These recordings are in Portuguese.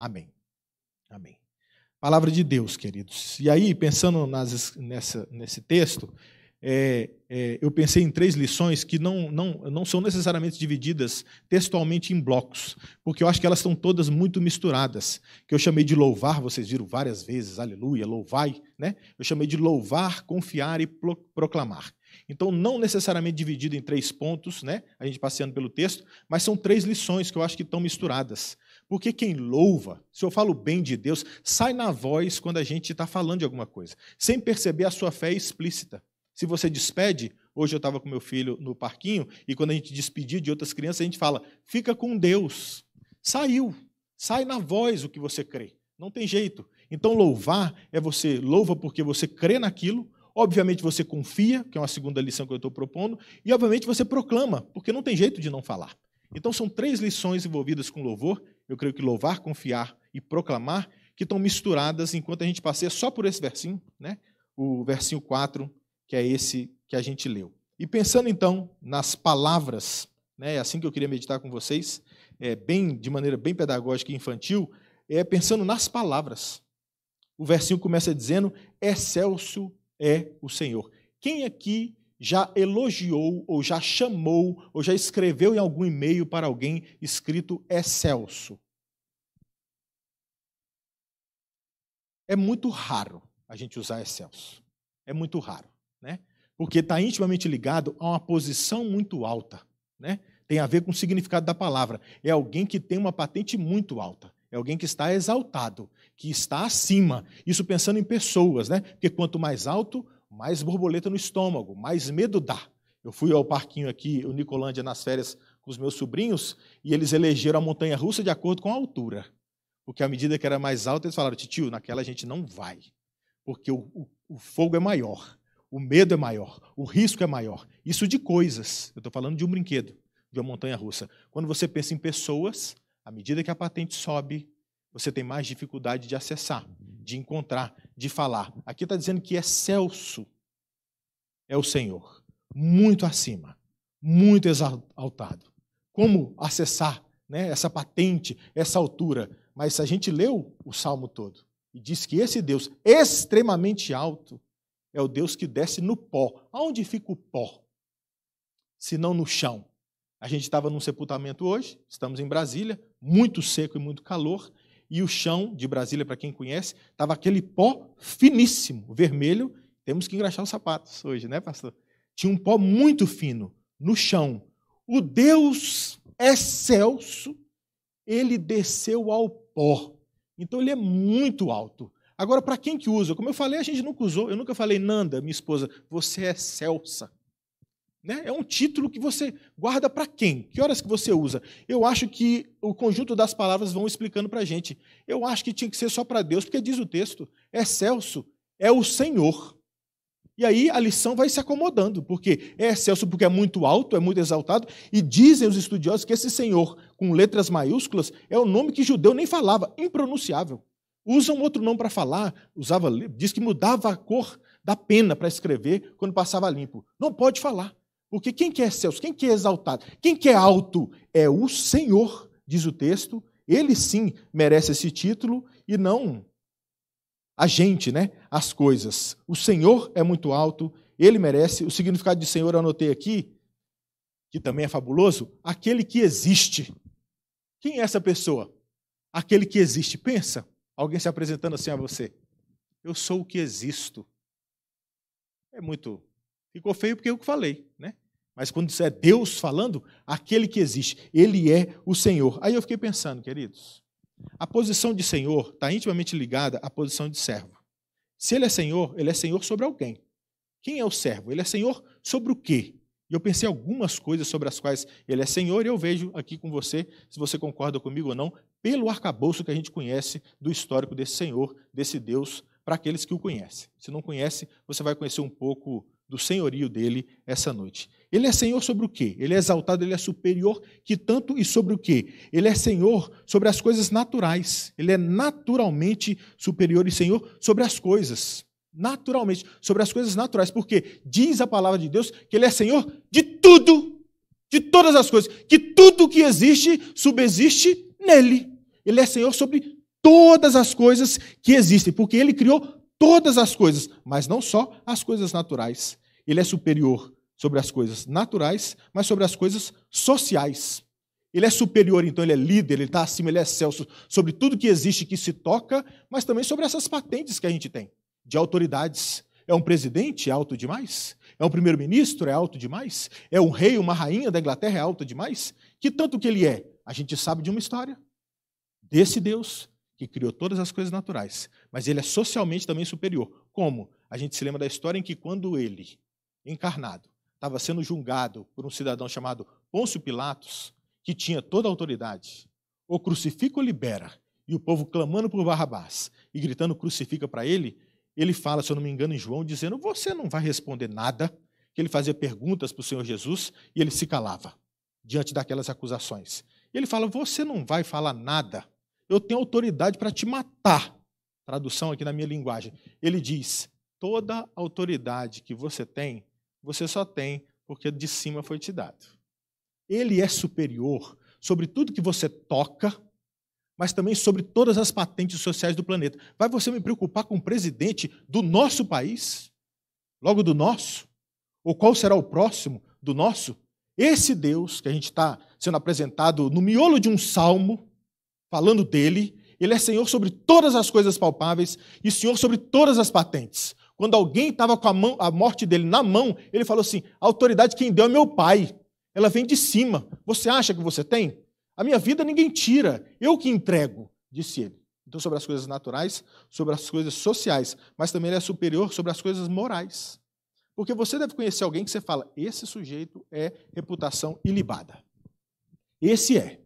Amém. Amém. Palavra de Deus, queridos. E aí, pensando nas, nessa, nesse texto, é, é, eu pensei em três lições que não, não, não são necessariamente divididas textualmente em blocos, porque eu acho que elas estão todas muito misturadas. Que eu chamei de louvar, vocês viram várias vezes, aleluia, louvai, né? Eu chamei de louvar, confiar e pro, proclamar. Então, não necessariamente dividido em três pontos, né? A gente passeando pelo texto, mas são três lições que eu acho que estão misturadas. Porque quem louva, se eu falo bem de Deus, sai na voz quando a gente está falando de alguma coisa, sem perceber a sua fé explícita. Se você despede, hoje eu estava com meu filho no parquinho, e quando a gente despedir de outras crianças, a gente fala, fica com Deus. Saiu, sai na voz o que você crê. Não tem jeito. Então, louvar é você louva porque você crê naquilo, obviamente você confia, que é uma segunda lição que eu estou propondo, e obviamente você proclama, porque não tem jeito de não falar. Então, são três lições envolvidas com louvor eu creio que louvar, confiar e proclamar, que estão misturadas enquanto a gente passeia só por esse versinho, né? o versinho 4, que é esse que a gente leu. E pensando então nas palavras, né? é assim que eu queria meditar com vocês, é, bem de maneira bem pedagógica e infantil, é pensando nas palavras. O versinho começa dizendo: Excelso é, é o Senhor. Quem aqui já elogiou, ou já chamou, ou já escreveu em algum e-mail para alguém escrito excelso? É, é muito raro a gente usar excelso. É, é muito raro, né? Porque está intimamente ligado a uma posição muito alta, né? Tem a ver com o significado da palavra. É alguém que tem uma patente muito alta. É alguém que está exaltado, que está acima. Isso pensando em pessoas, né? Porque quanto mais alto, mais borboleta no estômago, mais medo dá. Eu fui ao parquinho aqui, o Nicolândia, nas férias com os meus sobrinhos, e eles elegeram a montanha russa de acordo com a altura. Porque à medida que era mais alta, eles falaram: Titio, naquela a gente não vai, porque o, o, o fogo é maior, o medo é maior, o risco é maior. Isso de coisas. Eu estou falando de um brinquedo, de uma montanha russa. Quando você pensa em pessoas, à medida que a patente sobe, você tem mais dificuldade de acessar, de encontrar, de falar. Aqui está dizendo que excelso é, é o Senhor, muito acima, muito exaltado. Como acessar né, essa patente, essa altura? Mas a gente leu o salmo todo e diz que esse Deus extremamente alto é o Deus que desce no pó. Aonde fica o pó? Se não no chão. A gente estava num sepultamento hoje, estamos em Brasília, muito seco e muito calor e o chão de Brasília, para quem conhece, estava aquele pó finíssimo, vermelho. Temos que engraxar os sapatos hoje, né, pastor? Tinha um pó muito fino no chão. O Deus excelso, ele desceu ao pó. Então ele é muito alto. Agora, para quem que usa? Como eu falei, a gente nunca usou. Eu nunca falei, Nanda, minha esposa, você é excelsa. Né? É um título que você guarda para quem? Que horas que você usa? Eu acho que o conjunto das palavras vão explicando para a gente. Eu acho que tinha que ser só para Deus, porque diz o texto: É Celso, é o Senhor. E aí a lição vai se acomodando, porque é excelso porque é muito alto, é muito exaltado, e dizem os estudiosos que esse Senhor, com letras maiúsculas, é o nome que judeu nem falava, impronunciável. Usa um outro nome para falar, usava, diz que mudava a cor da pena para escrever quando passava limpo. Não pode falar. Porque quem quer é céus, quem quer é exaltado, quem quer é alto é o Senhor, diz o texto. Ele sim merece esse título e não a gente, né? As coisas. O Senhor é muito alto, ele merece. O significado de Senhor eu anotei aqui, que também é fabuloso, aquele que existe. Quem é essa pessoa? Aquele que existe. Pensa, alguém se apresentando assim a você. Eu sou o que existo. É muito ficou feio porque é eu que falei, né? Mas quando é Deus falando, aquele que existe, ele é o Senhor. Aí eu fiquei pensando, queridos, a posição de Senhor está intimamente ligada à posição de servo. Se ele é Senhor, ele é Senhor sobre alguém. Quem é o servo? Ele é Senhor sobre o quê? E eu pensei algumas coisas sobre as quais ele é Senhor, e eu vejo aqui com você, se você concorda comigo ou não, pelo arcabouço que a gente conhece do histórico desse Senhor, desse Deus, para aqueles que o conhecem. Se não conhece, você vai conhecer um pouco do senhorio dele essa noite. Ele é senhor sobre o quê? Ele é exaltado, ele é superior que tanto e sobre o quê? Ele é senhor sobre as coisas naturais. Ele é naturalmente superior e senhor sobre as coisas. Naturalmente, sobre as coisas naturais. Porque diz a palavra de Deus que ele é senhor de tudo, de todas as coisas, que tudo que existe subexiste nele. Ele é senhor sobre todas as coisas que existem, porque ele criou todas as coisas, mas não só as coisas naturais. Ele é superior sobre as coisas naturais, mas sobre as coisas sociais. Ele é superior, então ele é líder, ele está acima, ele é excelso sobre tudo que existe que se toca, mas também sobre essas patentes que a gente tem de autoridades. É um presidente? É alto demais? É um primeiro-ministro? É alto demais? É um rei, uma rainha da Inglaterra? É alto demais? Que tanto que ele é? A gente sabe de uma história desse Deus que criou todas as coisas naturais, mas ele é socialmente também superior. Como? A gente se lembra da história em que quando ele, encarnado, estava sendo julgado por um cidadão chamado Pôncio Pilatos, que tinha toda a autoridade, o crucifica ou libera, e o povo clamando por Barrabás e gritando crucifica para ele, ele fala, se eu não me engano, em João, dizendo: Você não vai responder nada. Que ele fazia perguntas para o Senhor Jesus e ele se calava diante daquelas acusações. E ele fala: Você não vai falar nada eu tenho autoridade para te matar. Tradução aqui na minha linguagem. Ele diz: toda autoridade que você tem, você só tem porque de cima foi te dado. Ele é superior sobre tudo que você toca, mas também sobre todas as patentes sociais do planeta. Vai você me preocupar com o presidente do nosso país? Logo do nosso? Ou qual será o próximo do nosso? Esse Deus que a gente está sendo apresentado no miolo de um salmo, falando dele, ele é senhor sobre todas as coisas palpáveis e senhor sobre todas as patentes. Quando alguém estava com a, mão, a morte dele na mão, ele falou assim: a autoridade quem deu é meu pai. Ela vem de cima. Você acha que você tem? A minha vida ninguém tira, eu que entrego, disse ele. Então, sobre as coisas naturais, sobre as coisas sociais, mas também ele é superior sobre as coisas morais. Porque você deve conhecer alguém que você fala: esse sujeito é reputação ilibada. Esse é.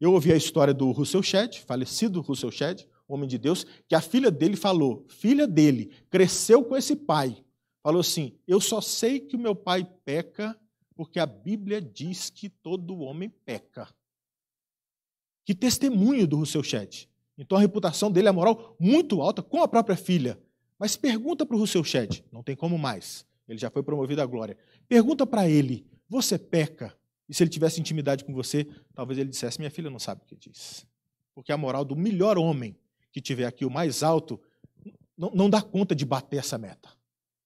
Eu ouvi a história do Russell Shedd, falecido Russell Shedd, homem de Deus, que a filha dele falou, filha dele, cresceu com esse pai. Falou assim: Eu só sei que o meu pai peca porque a Bíblia diz que todo homem peca. Que testemunho do Russell Shedd. Então a reputação dele é moral muito alta com a própria filha. Mas pergunta para o Russell Shedd, não tem como mais, ele já foi promovido à glória. Pergunta para ele: Você peca? E se ele tivesse intimidade com você, talvez ele dissesse: Minha filha não sabe o que diz. Porque a moral do melhor homem que tiver aqui, o mais alto, não, não dá conta de bater essa meta.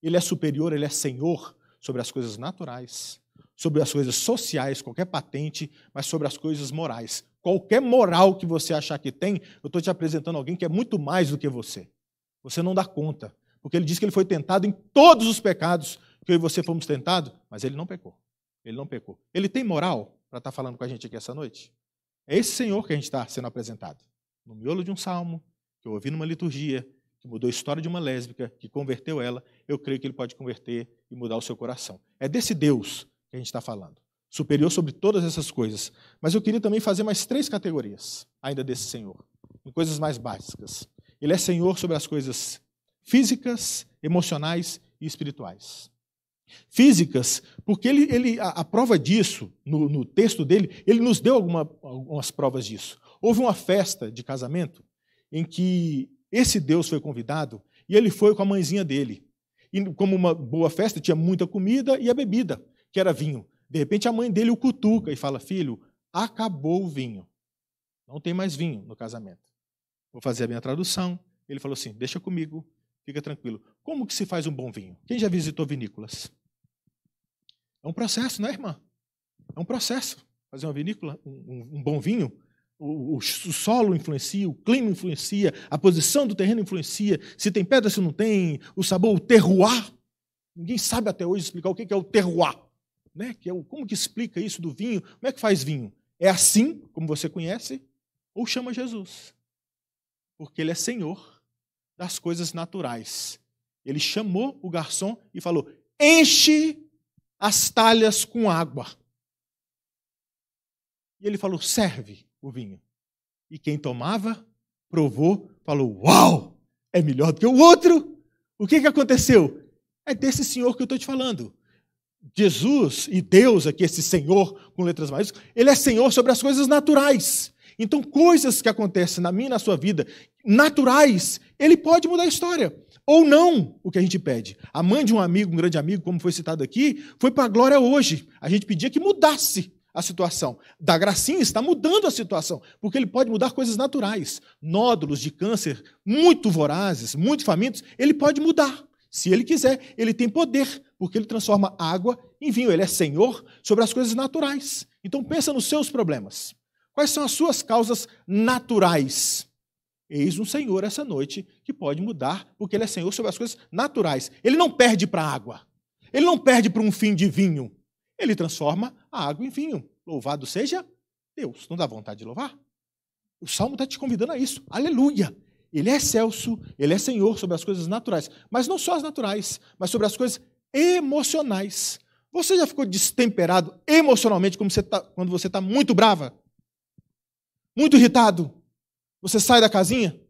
Ele é superior, ele é senhor sobre as coisas naturais, sobre as coisas sociais, qualquer patente, mas sobre as coisas morais. Qualquer moral que você achar que tem, eu estou te apresentando alguém que é muito mais do que você. Você não dá conta. Porque ele diz que ele foi tentado em todos os pecados que eu e você fomos tentados, mas ele não pecou. Ele não pecou. Ele tem moral para estar tá falando com a gente aqui essa noite? É esse Senhor que a gente está sendo apresentado. No miolo de um salmo, que eu ouvi numa liturgia, que mudou a história de uma lésbica, que converteu ela, eu creio que ele pode converter e mudar o seu coração. É desse Deus que a gente está falando. Superior sobre todas essas coisas. Mas eu queria também fazer mais três categorias, ainda desse Senhor, em coisas mais básicas. Ele é Senhor sobre as coisas físicas, emocionais e espirituais físicas, porque ele, ele a, a, prova disso, no, no, texto dele, ele nos deu alguma, algumas provas disso. Houve uma festa de casamento em que esse Deus foi convidado e ele foi com a mãezinha dele. E como uma boa festa, tinha muita comida e a bebida, que era vinho. De repente, a mãe dele o cutuca e fala: Filho, acabou o vinho. Não tem mais vinho no casamento. Vou fazer a minha tradução. Ele falou assim: Deixa comigo, fica tranquilo. Como que se faz um bom vinho? Quem já visitou vinícolas? É um processo, não é, irmã? É um processo. Fazer uma vinícola, um, um bom vinho, o, o, solo influencia, o clima influencia, a posição do terreno influencia, se tem pedra, se não tem, o sabor, o terroir. Ninguém sabe até hoje explicar o que é o terroir. Né? Que é o, como que explica isso do vinho? Como é que faz vinho? É assim, como você conhece, ou chama Jesus? Porque ele é senhor das coisas naturais. Ele chamou o garçom e falou: enche as talhas com água. E ele falou: serve o vinho. E quem tomava, provou, falou: uau, é melhor do que o outro. O que, que aconteceu? É desse senhor que eu estou te falando. Jesus e Deus, aqui, esse Senhor com letras maiúsculas, ele é Senhor sobre as coisas naturais. Então, coisas que acontecem na minha e na sua vida, naturais, ele pode mudar a história ou não o que a gente pede. A mãe de um amigo, um grande amigo, como foi citado aqui, foi para a glória hoje. A gente pedia que mudasse a situação. Da gracinha está mudando a situação, porque ele pode mudar coisas naturais. Nódulos de câncer muito vorazes, muito famintos, ele pode mudar. Se ele quiser, ele tem poder, porque ele transforma água em vinho. Ele é senhor sobre as coisas naturais. Então pensa nos seus problemas. Quais são as suas causas naturais? Eis um Senhor essa noite que pode mudar, porque Ele é Senhor sobre as coisas naturais. Ele não perde para a água. Ele não perde para um fim de vinho. Ele transforma a água em vinho. Louvado seja Deus. Não dá vontade de louvar? O Salmo está te convidando a isso. Aleluia! Ele é excelso, ele é Senhor sobre as coisas naturais. Mas não só as naturais, mas sobre as coisas emocionais. Você já ficou destemperado emocionalmente você tá, quando você está muito brava? Muito irritado? Você sai da casinha?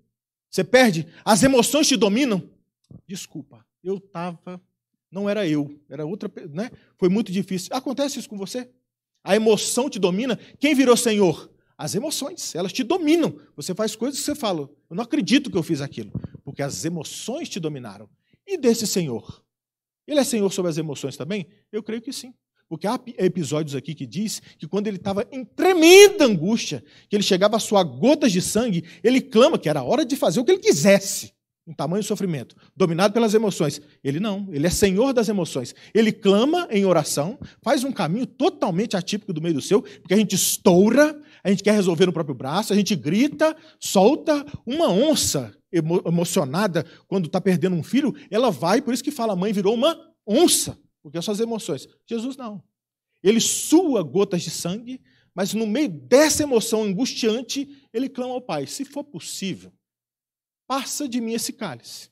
Você perde? As emoções te dominam? Desculpa, eu estava. Não era eu, era outra. Né? Foi muito difícil. Acontece isso com você? A emoção te domina? Quem virou Senhor? As emoções, elas te dominam. Você faz coisas que você fala, eu não acredito que eu fiz aquilo, porque as emoções te dominaram. E desse Senhor? Ele é Senhor sobre as emoções também? Eu creio que sim. Porque há episódios aqui que diz que quando ele estava em tremenda angústia, que ele chegava a suar gotas de sangue, ele clama que era hora de fazer o que ele quisesse, em tamanho sofrimento, dominado pelas emoções. Ele não, ele é senhor das emoções. Ele clama em oração, faz um caminho totalmente atípico do meio do seu, porque a gente estoura, a gente quer resolver no próprio braço, a gente grita, solta uma onça emo emocionada quando está perdendo um filho, ela vai, por isso que fala, a mãe virou uma onça porque são as emoções. Jesus não. Ele sua gotas de sangue, mas no meio dessa emoção angustiante, ele clama ao Pai: se for possível, passa de mim esse cálice.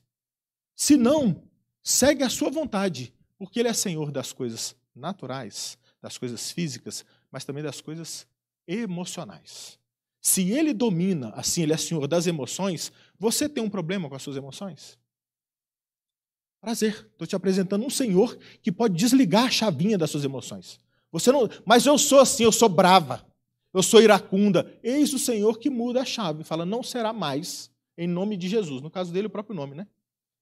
Se não, segue a sua vontade, porque ele é senhor das coisas naturais, das coisas físicas, mas também das coisas emocionais. Se ele domina, assim, ele é senhor das emoções, você tem um problema com as suas emoções? Prazer, estou te apresentando um Senhor que pode desligar a chavinha das suas emoções. Você não, mas eu sou assim, eu sou brava, eu sou iracunda. Eis o Senhor que muda a chave, fala, não será mais em nome de Jesus. No caso dele, o próprio nome, né?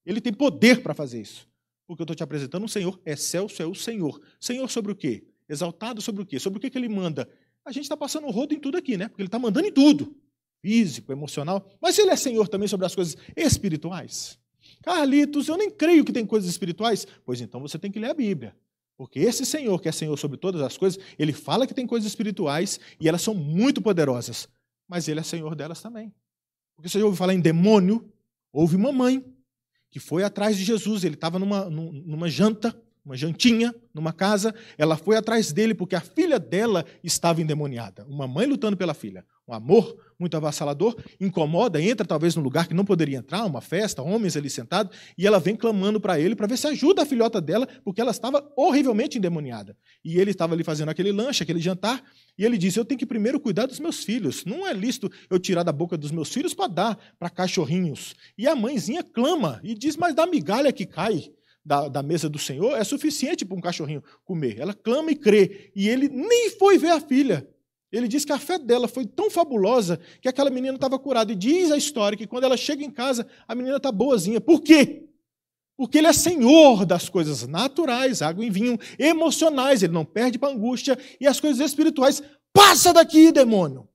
Ele tem poder para fazer isso. Porque eu estou te apresentando um Senhor, excelso é o Senhor. Senhor sobre o quê? Exaltado sobre o quê? Sobre o que, que ele manda? A gente está passando o rodo em tudo aqui, né? Porque ele está mandando em tudo físico, emocional. Mas ele é Senhor também sobre as coisas espirituais. Carlitos, eu nem creio que tem coisas espirituais. Pois então você tem que ler a Bíblia. Porque esse Senhor, que é Senhor sobre todas as coisas, ele fala que tem coisas espirituais e elas são muito poderosas. Mas ele é Senhor delas também. Porque você já ouviu falar em demônio? Houve uma mãe que foi atrás de Jesus. Ele estava numa, numa janta, uma jantinha, numa casa. Ela foi atrás dele porque a filha dela estava endemoniada. Uma mãe lutando pela filha. Um amor muito avassalador, incomoda, entra talvez num lugar que não poderia entrar, uma festa, homens ali sentados, e ela vem clamando para ele para ver se ajuda a filhota dela, porque ela estava horrivelmente endemoniada. E ele estava ali fazendo aquele lanche, aquele jantar, e ele disse: Eu tenho que primeiro cuidar dos meus filhos. Não é lícito eu tirar da boca dos meus filhos para dar para cachorrinhos. E a mãezinha clama e diz: Mas da migalha que cai. Da, da, mesa do Senhor é suficiente para um cachorrinho comer. Ela clama e crê. E ele nem foi ver a filha. Ele diz que a fé dela foi tão fabulosa que aquela menina estava curada. E diz a história que quando ela chega em casa, a menina está boazinha. Por quê? Porque ele é senhor das coisas naturais, água e vinho, emocionais, ele não perde para angústia, e as coisas espirituais. Passa daqui, demônio!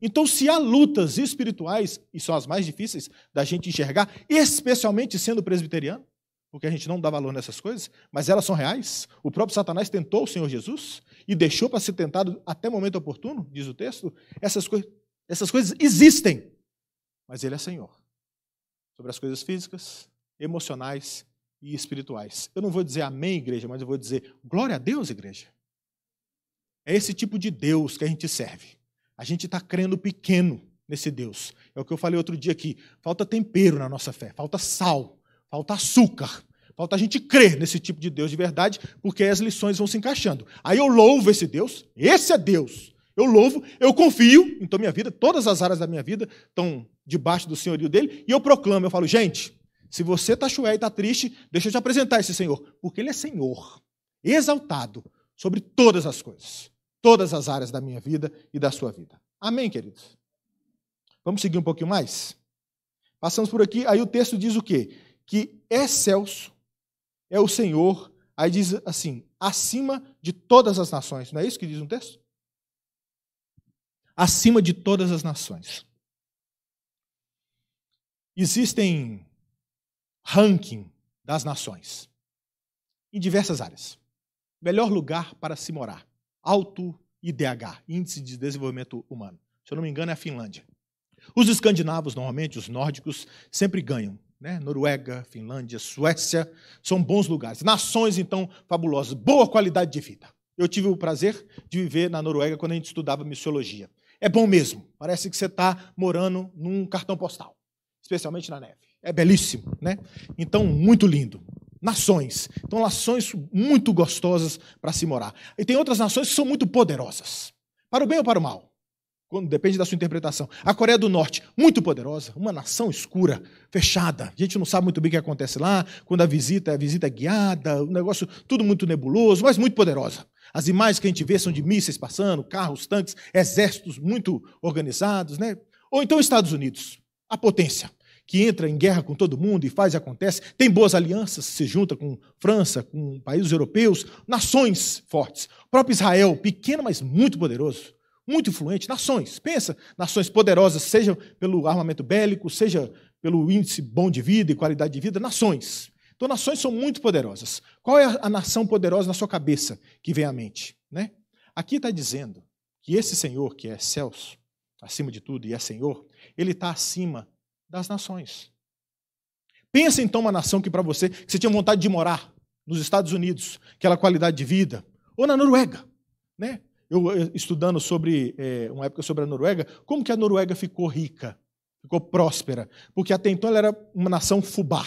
Então, se há lutas espirituais, e são as mais difíceis da gente enxergar, especialmente sendo presbiteriano, porque a gente não dá valor nessas coisas, mas elas são reais. O próprio Satanás tentou o Senhor Jesus, e deixou para ser tentado até momento oportuno, diz o texto, essas, coi essas coisas existem, mas Ele é Senhor. Sobre as coisas físicas, emocionais e espirituais. Eu não vou dizer amém, igreja, mas eu vou dizer glória a Deus, igreja. É esse tipo de Deus que a gente serve. A gente está crendo pequeno nesse Deus. É o que eu falei outro dia aqui. Falta tempero na nossa fé, falta sal, falta açúcar, Falta a gente crer nesse tipo de Deus de verdade, porque as lições vão se encaixando. Aí eu louvo esse Deus, esse é Deus. Eu louvo, eu confio, então minha vida, todas as áreas da minha vida estão debaixo do senhorio dele, e eu proclamo, eu falo, gente, se você está chué e está triste, deixa eu te apresentar esse Senhor, porque ele é Senhor, exaltado sobre todas as coisas, todas as áreas da minha vida e da sua vida. Amém, queridos? Vamos seguir um pouquinho mais? Passamos por aqui, aí o texto diz o quê? Que é excelso é o Senhor, aí diz assim, acima de todas as nações. Não é isso que diz um texto? Acima de todas as nações. Existem ranking das nações em diversas áreas. Melhor lugar para se morar. Alto IDH, Índice de Desenvolvimento Humano. Se eu não me engano, é a Finlândia. Os escandinavos, normalmente, os nórdicos, sempre ganham. Né? Noruega, Finlândia, Suécia, são bons lugares. Nações, então, fabulosas. Boa qualidade de vida. Eu tive o prazer de viver na Noruega quando a gente estudava missiologia. É bom mesmo. Parece que você está morando num cartão postal, especialmente na neve. É belíssimo, né? Então, muito lindo. Nações. Então, nações muito gostosas para se morar. E tem outras nações que são muito poderosas, para o bem ou para o mal. Quando depende da sua interpretação. A Coreia do Norte, muito poderosa, uma nação escura, fechada. A gente não sabe muito bem o que acontece lá, quando a visita, a visita é guiada, o negócio tudo muito nebuloso, mas muito poderosa. As imagens que a gente vê são de mísseis passando, carros, tanques, exércitos muito organizados, né? Ou então Estados Unidos, a potência que entra em guerra com todo mundo e faz e acontece, tem boas alianças, se junta com França, com países europeus, nações fortes. O próprio Israel, pequeno, mas muito poderoso muito influente, nações, pensa, nações poderosas, seja pelo armamento bélico, seja pelo índice bom de vida e qualidade de vida, nações. Então, nações são muito poderosas. Qual é a nação poderosa na sua cabeça que vem à mente? Né? Aqui está dizendo que esse Senhor, que é Celso, acima de tudo e é Senhor, ele está acima das nações. Pensa então uma nação que para você, que você tinha vontade de morar nos Estados Unidos, aquela qualidade de vida, ou na Noruega, né? eu estudando sobre é, uma época sobre a Noruega, como que a Noruega ficou rica, ficou próspera, porque até então ela era uma nação fubá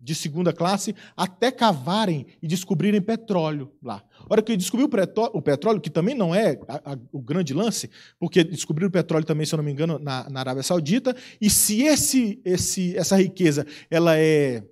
de segunda classe, até cavarem e descobrirem petróleo lá. A hora que descobriu o petróleo, que também não é a, a, o grande lance, porque descobriram o petróleo também, se eu não me engano, na, na Arábia Saudita, e se esse, esse, essa riqueza ela é,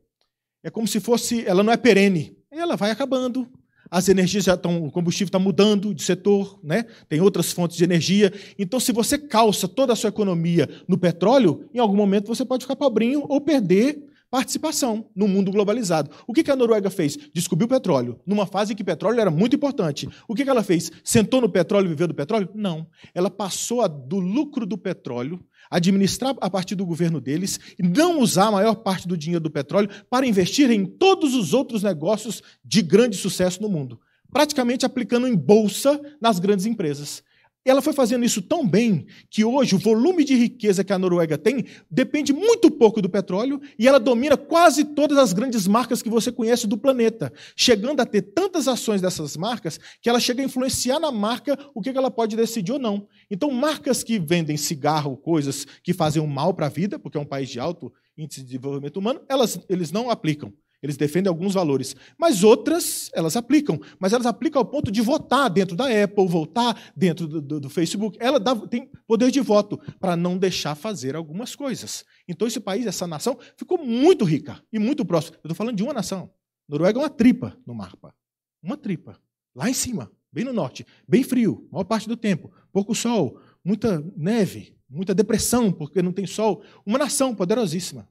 é como se fosse, ela não é perene, ela vai acabando, as energias já estão, o combustível está mudando de setor, né? tem outras fontes de energia. Então, se você calça toda a sua economia no petróleo, em algum momento você pode ficar pobrinho ou perder participação no mundo globalizado. O que a Noruega fez? Descobriu o petróleo, numa fase em que petróleo era muito importante. O que ela fez? Sentou no petróleo e viveu do petróleo? Não. Ela passou do lucro do petróleo administrar a partir do governo deles e não usar a maior parte do dinheiro do petróleo para investir em todos os outros negócios de grande sucesso no mundo, praticamente aplicando em bolsa nas grandes empresas. Ela foi fazendo isso tão bem que hoje o volume de riqueza que a Noruega tem depende muito pouco do petróleo e ela domina quase todas as grandes marcas que você conhece do planeta, chegando a ter tantas ações dessas marcas que ela chega a influenciar na marca o que ela pode decidir ou não. Então, marcas que vendem cigarro, coisas que fazem um mal para a vida, porque é um país de alto índice de desenvolvimento humano, elas, eles não aplicam. Eles defendem alguns valores, mas outras elas aplicam. Mas elas aplicam ao ponto de votar dentro da Apple, votar dentro do, do, do Facebook. Ela dá, tem poder de voto para não deixar fazer algumas coisas. Então, esse país, essa nação, ficou muito rica e muito próxima. Eu estou falando de uma nação. Noruega é uma tripa no mapa. Uma tripa. Lá em cima, bem no norte. Bem frio, maior parte do tempo. Pouco sol, muita neve, muita depressão, porque não tem sol. Uma nação poderosíssima.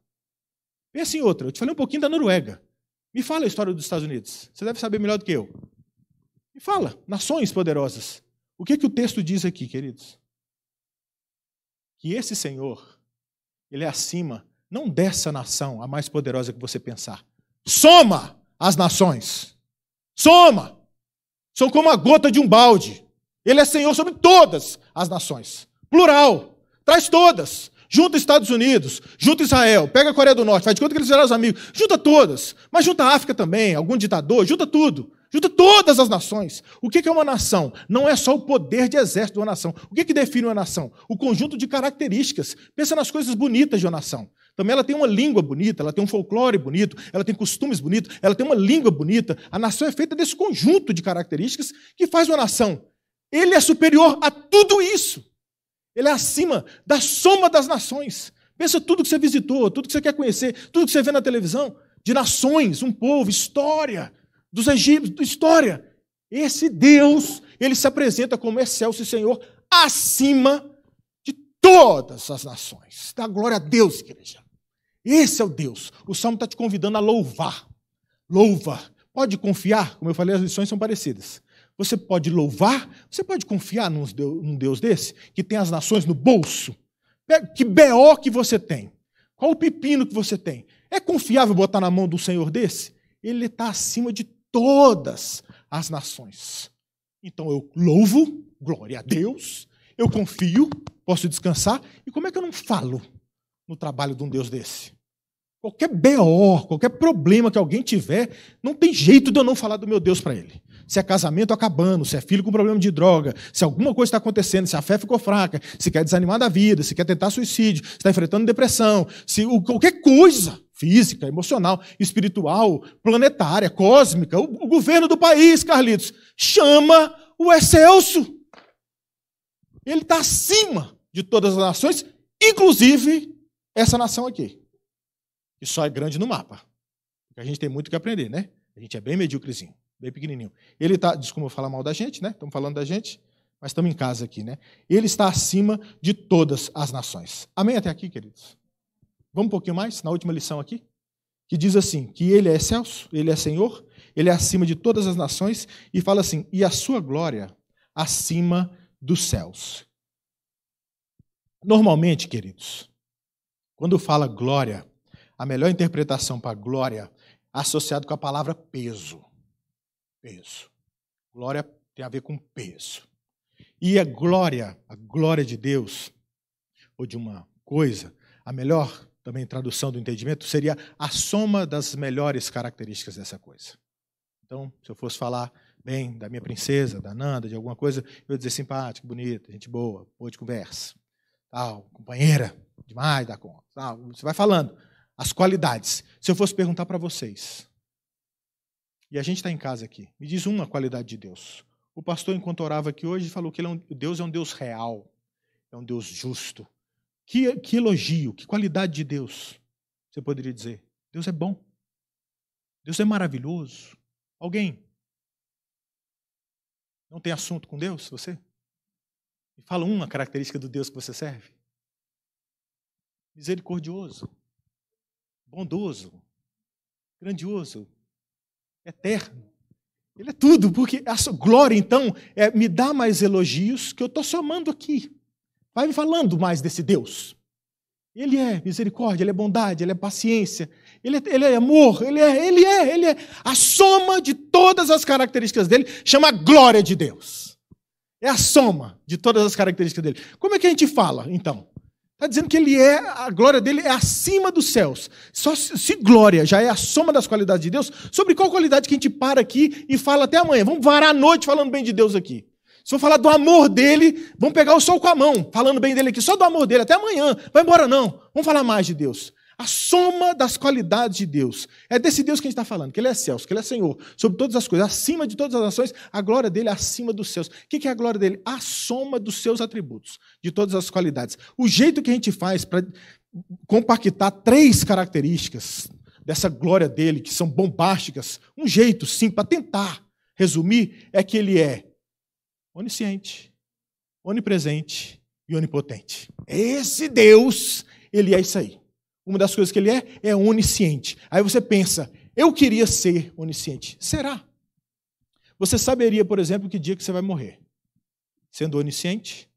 Pensa em outra. Eu te falei um pouquinho da Noruega. Me fala a história dos Estados Unidos. Você deve saber melhor do que eu. Me fala. Nações poderosas. O que, é que o texto diz aqui, queridos? Que esse Senhor, ele é acima, não dessa nação, a mais poderosa que você pensar. Soma as nações. Soma. São como a gota de um balde. Ele é Senhor sobre todas as nações. Plural. Traz todas. Junta Estados Unidos, junta Israel, pega a Coreia do Norte, faz de conta que eles eram os amigos, junta todas, mas junta a África também, algum ditador, junta tudo, junta todas as nações. O que é uma nação? Não é só o poder de exército de uma nação. O que, é que define uma nação? O conjunto de características. Pensa nas coisas bonitas de uma nação. Também ela tem uma língua bonita, ela tem um folclore bonito, ela tem costumes bonitos, ela tem uma língua bonita. A nação é feita desse conjunto de características que faz uma nação. Ele é superior a tudo isso. Ele é acima da soma das nações. Pensa tudo que você visitou, tudo que você quer conhecer, tudo que você vê na televisão, de nações, um povo, história, dos egípcios, história. Esse Deus, ele se apresenta como excelso Senhor acima de todas as nações. Dá glória a Deus, igreja. Esse é o Deus. O Salmo está te convidando a louvar. Louva. Pode confiar, como eu falei, as lições são parecidas. Você pode louvar? Você pode confiar num Deus, desse? Que tem as nações no bolso? Que BO que você tem? Qual o pepino que você tem? É confiável botar na mão do Senhor desse? Ele está acima de todas as nações. Então eu louvo, glória a Deus, eu confio, posso descansar. E como é que eu não falo no trabalho de um Deus desse? Qualquer BO, qualquer problema que alguém tiver, não tem jeito de eu não falar do meu Deus para ele se é casamento acabando, se é filho com problema de droga, se alguma coisa está acontecendo, se a fé ficou fraca, se quer desanimar da vida, se quer tentar suicídio, se está enfrentando depressão, se qualquer coisa física, emocional, espiritual, planetária, cósmica, o, o governo do país, Carlitos, chama o Excelso. Ele está acima de todas as nações, inclusive essa nação aqui, que só é grande no mapa. Porque a gente tem muito o que aprender, né? A gente é bem medíocrezinho bem pequenininho. Ele está, desculpa falar mal da gente, né? Estamos falando da gente, mas estamos em casa aqui, né? Ele está acima de todas as nações. Amém até aqui, queridos? Vamos um pouquinho mais, na última lição aqui, que diz assim, que ele é excelso, ele é senhor, ele é acima de todas as nações, e fala assim, e a sua glória acima dos céus. Normalmente, queridos, quando fala glória, a melhor interpretação para glória associado com a palavra peso. Peso. Glória tem a ver com peso. E a glória, a glória de Deus, ou de uma coisa, a melhor também tradução do entendimento seria a soma das melhores características dessa coisa. Então, se eu fosse falar bem da minha princesa, da Nanda, de alguma coisa, eu ia dizer simpática, bonita, gente boa, boa de conversa, tal, companheira, demais da conta, tal. Você vai falando as qualidades. Se eu fosse perguntar para vocês, e a gente está em casa aqui. Me diz uma qualidade de Deus. O pastor, enquanto orava aqui hoje, falou que é um, Deus é um Deus real, é um Deus justo. Que, que elogio, que qualidade de Deus você poderia dizer? Deus é bom. Deus é maravilhoso. Alguém não tem assunto com Deus, você? Me fala uma característica do Deus que você serve. Misericordioso, bondoso, grandioso, eterno. Ele é tudo, porque a glória, então, é, me dá mais elogios que eu estou somando aqui. Vai me falando mais desse Deus. Ele é misericórdia, ele é bondade, ele é paciência, ele é, ele é amor, ele é, ele é, ele é. A soma de todas as características dele chama glória de Deus. É a soma de todas as características dele. Como é que a gente fala, então? Está dizendo que ele é, a glória dele é acima dos céus. Só se, se glória já é a soma das qualidades de Deus, sobre qual qualidade que a gente para aqui e fala até amanhã? Vamos varar a noite falando bem de Deus aqui. Se eu falar do amor dele, vamos pegar o sol com a mão, falando bem dele aqui, só do amor dele, até amanhã. Vai embora não, vamos falar mais de Deus. A soma das qualidades de Deus. É desse Deus que a gente está falando, que Ele é Celso, que Ele é Senhor, sobre todas as coisas, acima de todas as nações, a glória dele é acima dos céus. O que é a glória dele? A soma dos seus atributos, de todas as qualidades. O jeito que a gente faz para compactar três características dessa glória dele, que são bombásticas, um jeito, sim, para tentar resumir, é que ele é onisciente, onipresente e onipotente. Esse Deus, ele é isso aí. Uma das coisas que ele é é onisciente. Aí você pensa, eu queria ser onisciente. Será? Você saberia, por exemplo, que dia que você vai morrer? Sendo onisciente?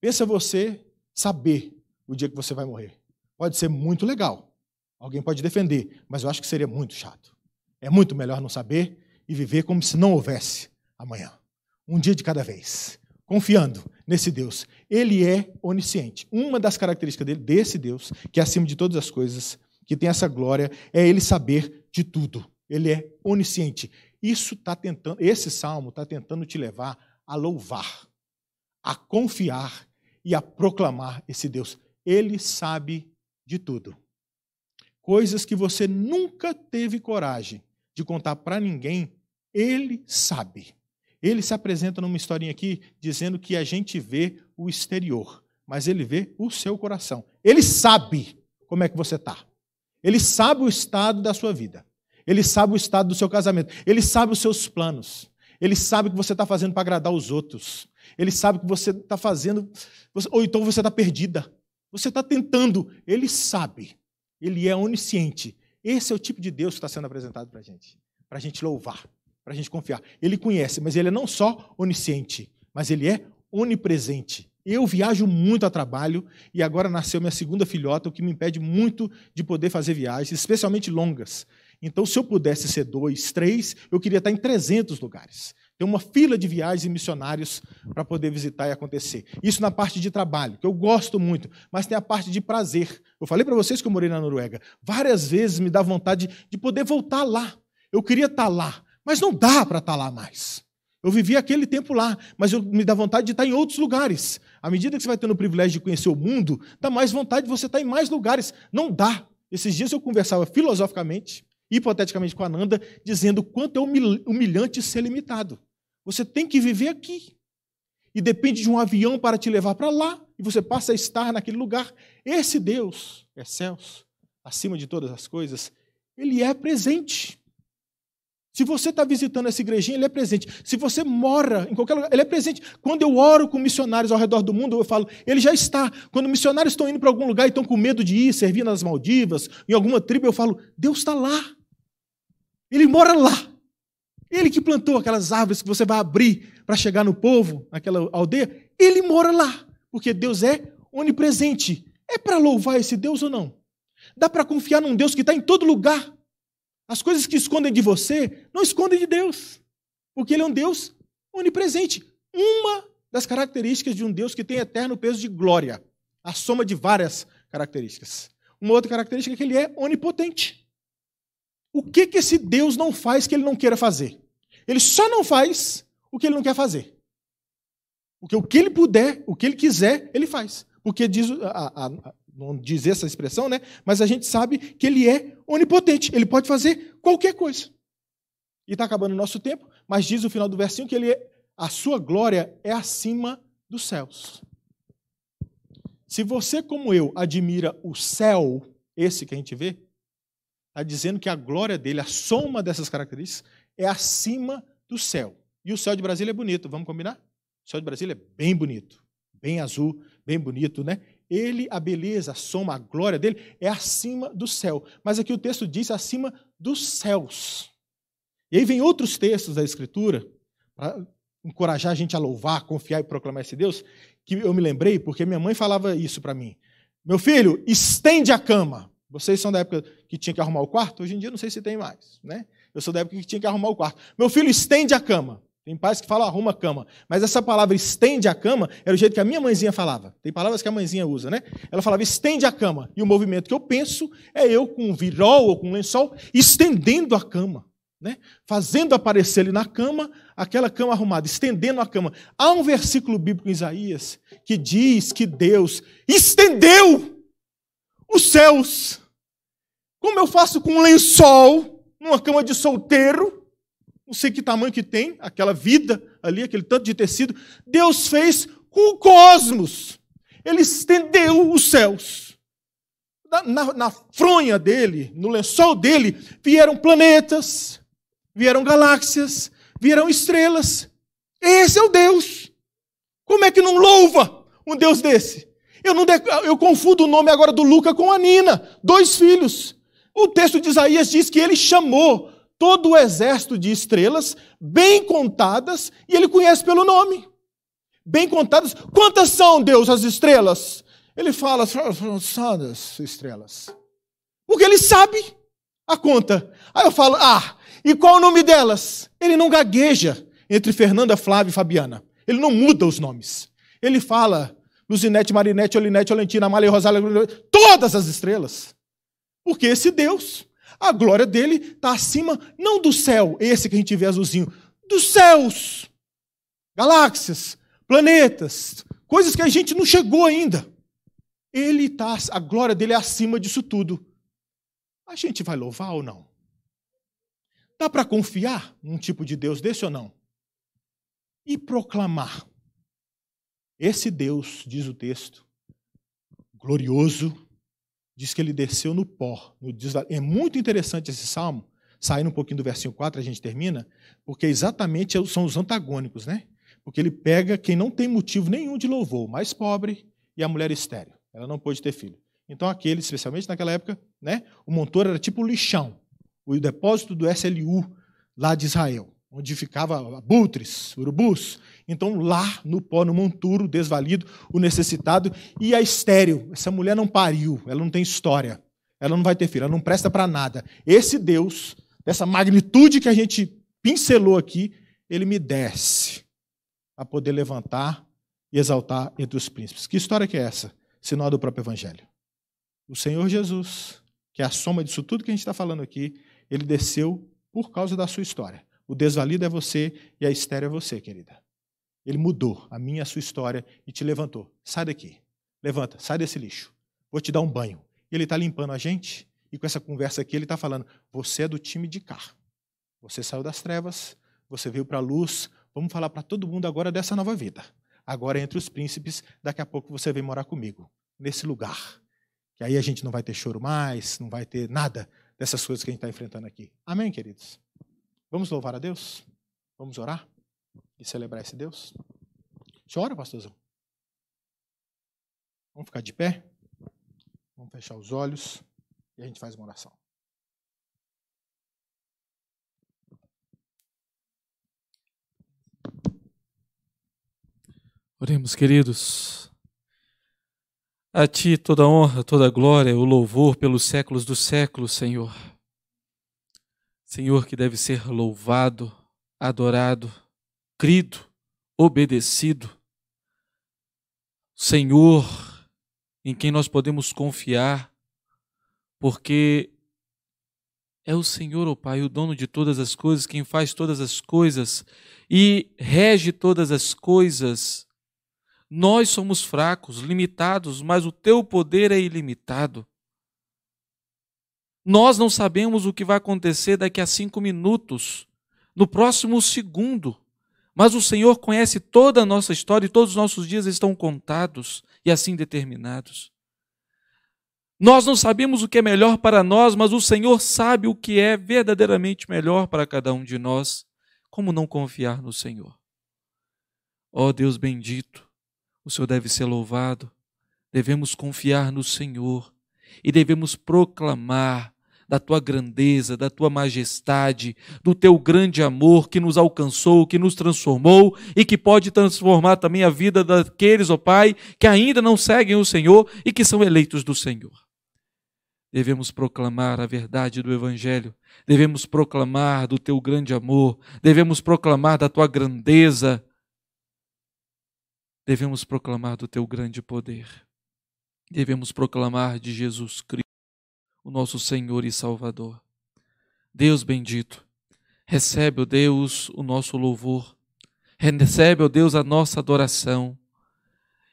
Pensa você saber o dia que você vai morrer. Pode ser muito legal. Alguém pode defender, mas eu acho que seria muito chato. É muito melhor não saber e viver como se não houvesse amanhã. Um dia de cada vez, confiando nesse Deus. Ele é onisciente. Uma das características dele, desse Deus, que é acima de todas as coisas, que tem essa glória, é ele saber de tudo. Ele é onisciente. Isso tá tentando, esse salmo está tentando te levar a louvar, a confiar e a proclamar esse Deus. Ele sabe de tudo. Coisas que você nunca teve coragem de contar para ninguém, ele sabe. Ele se apresenta numa historinha aqui dizendo que a gente vê o exterior, mas ele vê o seu coração. Ele sabe como é que você está. Ele sabe o estado da sua vida. Ele sabe o estado do seu casamento. Ele sabe os seus planos. Ele sabe o que você está fazendo para agradar os outros. Ele sabe o que você está fazendo. Ou então você está perdida. Você está tentando. Ele sabe. Ele é onisciente. Esse é o tipo de Deus que está sendo apresentado para a gente. Para a gente louvar para a gente confiar. Ele conhece, mas ele é não só onisciente, mas ele é onipresente. Eu viajo muito a trabalho e agora nasceu minha segunda filhota, o que me impede muito de poder fazer viagens, especialmente longas. Então, se eu pudesse ser dois, três, eu queria estar em 300 lugares. Tem uma fila de viagens e missionários para poder visitar e acontecer. Isso na parte de trabalho, que eu gosto muito, mas tem a parte de prazer. Eu falei para vocês que eu morei na Noruega. Várias vezes me dá vontade de poder voltar lá. Eu queria estar lá, mas não dá para estar tá lá mais. Eu vivi aquele tempo lá, mas eu, me dá vontade de estar tá em outros lugares. À medida que você vai tendo o privilégio de conhecer o mundo, dá mais vontade de você estar tá em mais lugares. Não dá. Esses dias eu conversava filosoficamente, hipoteticamente com a Nanda, dizendo quanto é humilhante ser limitado. Você tem que viver aqui. E depende de um avião para te levar para lá, e você passa a estar naquele lugar. Esse Deus, é céus, acima de todas as coisas, ele é presente. Se você está visitando essa igrejinha, ele é presente. Se você mora em qualquer lugar, ele é presente. Quando eu oro com missionários ao redor do mundo, eu falo, ele já está. Quando missionários estão indo para algum lugar e estão com medo de ir servir nas Maldivas, em alguma tribo, eu falo, Deus está lá. Ele mora lá. Ele que plantou aquelas árvores que você vai abrir para chegar no povo, naquela aldeia, ele mora lá. Porque Deus é onipresente. É para louvar esse Deus ou não? Dá para confiar num Deus que está em todo lugar as coisas que escondem de você não escondem de Deus, porque Ele é um Deus onipresente. Uma das características de um Deus que tem eterno peso de glória, a soma de várias características. Uma outra característica é que Ele é onipotente. O que, que esse Deus não faz que Ele não queira fazer? Ele só não faz o que Ele não quer fazer. Porque o que Ele puder, o que Ele quiser, Ele faz. Porque diz a, a, a, não dizer essa expressão, né? Mas a gente sabe que ele é onipotente, ele pode fazer qualquer coisa. E está acabando o nosso tempo, mas diz o final do versinho que ele é, a sua glória é acima dos céus. Se você, como eu, admira o céu, esse que a gente vê, está dizendo que a glória dele, a soma dessas características, é acima do céu. E o céu de Brasília é bonito, vamos combinar? O céu de Brasília é bem bonito, bem azul, bem bonito, né? Ele, a beleza, a soma, a glória dele é acima do céu. Mas aqui o texto diz acima dos céus. E aí vem outros textos da Escritura para encorajar a gente a louvar, confiar e proclamar esse Deus, que eu me lembrei porque minha mãe falava isso para mim. Meu filho, estende a cama. Vocês são da época que tinha que arrumar o quarto? Hoje em dia não sei se tem mais, né? Eu sou da época que tinha que arrumar o quarto. Meu filho, estende a cama. Tem pais que falam arruma a cama, mas essa palavra estende a cama era o jeito que a minha mãezinha falava. Tem palavras que a mãezinha usa, né? Ela falava estende a cama, e o movimento que eu penso é eu com um virol ou com um lençol estendendo a cama, né? Fazendo aparecer ali na cama aquela cama arrumada, estendendo a cama. Há um versículo bíblico em Isaías que diz que Deus estendeu os céus. Como eu faço com um lençol numa cama de solteiro? não sei que tamanho que tem, aquela vida ali, aquele tanto de tecido, Deus fez com o cosmos. Ele estendeu os céus. Na, na, na fronha dele, no lençol dele, vieram planetas, vieram galáxias, vieram estrelas. Esse é o Deus. Como é que não louva um Deus desse? Eu, não eu confundo o nome agora do Luca com a Nina, dois filhos. O texto de Isaías diz que ele chamou todo o exército de estrelas, bem contadas, e ele conhece pelo nome. Bem contadas. Quantas são, Deus, as estrelas? Ele fala, as estrelas. Porque ele sabe a conta. Aí eu falo, ah, e qual o nome delas? Ele não gagueja entre Fernanda, Flávia e Fabiana. Ele não muda os nomes. Ele fala Luzinete, Marinete, Olinete, Olentina, Amália, Rosália, todas as estrelas. Porque esse Deus a glória dele está acima, não do céu, esse que a gente vê azulzinho, dos céus, galáxias, planetas, coisas que a gente não chegou ainda. Ele tá, a glória dele é acima disso tudo. A gente vai louvar ou não? Dá para confiar num tipo de Deus desse ou não? E proclamar: Esse Deus, diz o texto, glorioso, diz que ele desceu no pó. É muito interessante esse salmo, saindo um pouquinho do versículo 4, a gente termina, porque exatamente é são os antagônicos, né? Porque ele pega quem não tem motivo nenhum de louvor, o mais pobre e a mulher estéreo. Ela não pôde ter filho. Então aquele, especialmente naquela época, né, o montor era tipo o lixão, o depósito do SLU lá de Israel onde ficava abutres, urubus. Então, lá no pó, no monturo, desvalido, o necessitado e a é estéreo. Essa mulher não pariu, ela não tem história, ela não vai ter filho, ela não presta para nada. Esse Deus, dessa magnitude que a gente pincelou aqui, ele me desce a poder levantar e exaltar entre os príncipes. Que história que é essa, se não é do próprio Evangelho? O Senhor Jesus, que é a soma disso tudo que a gente está falando aqui, ele desceu por causa da sua história o desvalido é você e a estéreo é você, querida. Ele mudou a minha, a sua história e te levantou. Sai daqui. Levanta, sai desse lixo. Vou te dar um banho. E ele está limpando a gente. E com essa conversa aqui, ele está falando: você é do time de cá. Você saiu das trevas, você veio para a luz. Vamos falar para todo mundo agora dessa nova vida. Agora é entre os príncipes, daqui a pouco você vem morar comigo, nesse lugar. Que aí a gente não vai ter choro mais, não vai ter nada dessas coisas que a gente está enfrentando aqui. Amém, queridos? Vamos louvar a Deus? Vamos orar e celebrar esse Deus? Você ora, pastorzão? Vamos ficar de pé? Vamos fechar os olhos e a gente faz uma oração. Oremos, queridos. A Ti toda honra, toda glória, o louvor pelos séculos dos séculos, Senhor. Senhor que deve ser louvado, adorado, crido, obedecido. Senhor em quem nós podemos confiar, porque é o Senhor, o oh Pai, o dono de todas as coisas, quem faz todas as coisas e rege todas as coisas. Nós somos fracos, limitados, mas o teu poder é ilimitado. Nós não sabemos o que vai acontecer daqui a cinco minutos, no próximo segundo. Mas o Senhor conhece toda a nossa história e todos os nossos dias estão contados e assim determinados. Nós não sabemos o que é melhor para nós, mas o Senhor sabe o que é verdadeiramente melhor para cada um de nós. Como não confiar no Senhor? Ó oh, Deus bendito, o Senhor deve ser louvado. Devemos confiar no Senhor e devemos proclamar da tua grandeza, da tua majestade, do teu grande amor que nos alcançou, que nos transformou e que pode transformar também a vida daqueles, ó Pai, que ainda não seguem o Senhor e que são eleitos do Senhor. Devemos proclamar a verdade do Evangelho, devemos proclamar do teu grande amor, devemos proclamar da tua grandeza, devemos proclamar do teu grande poder, devemos proclamar de Jesus Cristo o nosso Senhor e Salvador. Deus bendito, recebe, ó Deus, o nosso louvor, recebe, ó Deus, a nossa adoração.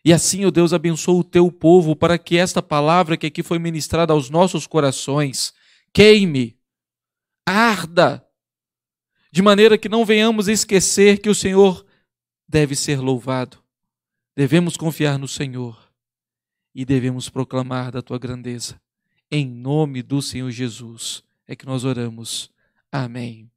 E assim, ó Deus, abençoa o teu povo para que esta palavra que aqui foi ministrada aos nossos corações queime, arda, de maneira que não venhamos esquecer que o Senhor deve ser louvado. Devemos confiar no Senhor e devemos proclamar da tua grandeza. Em nome do Senhor Jesus é que nós oramos. Amém.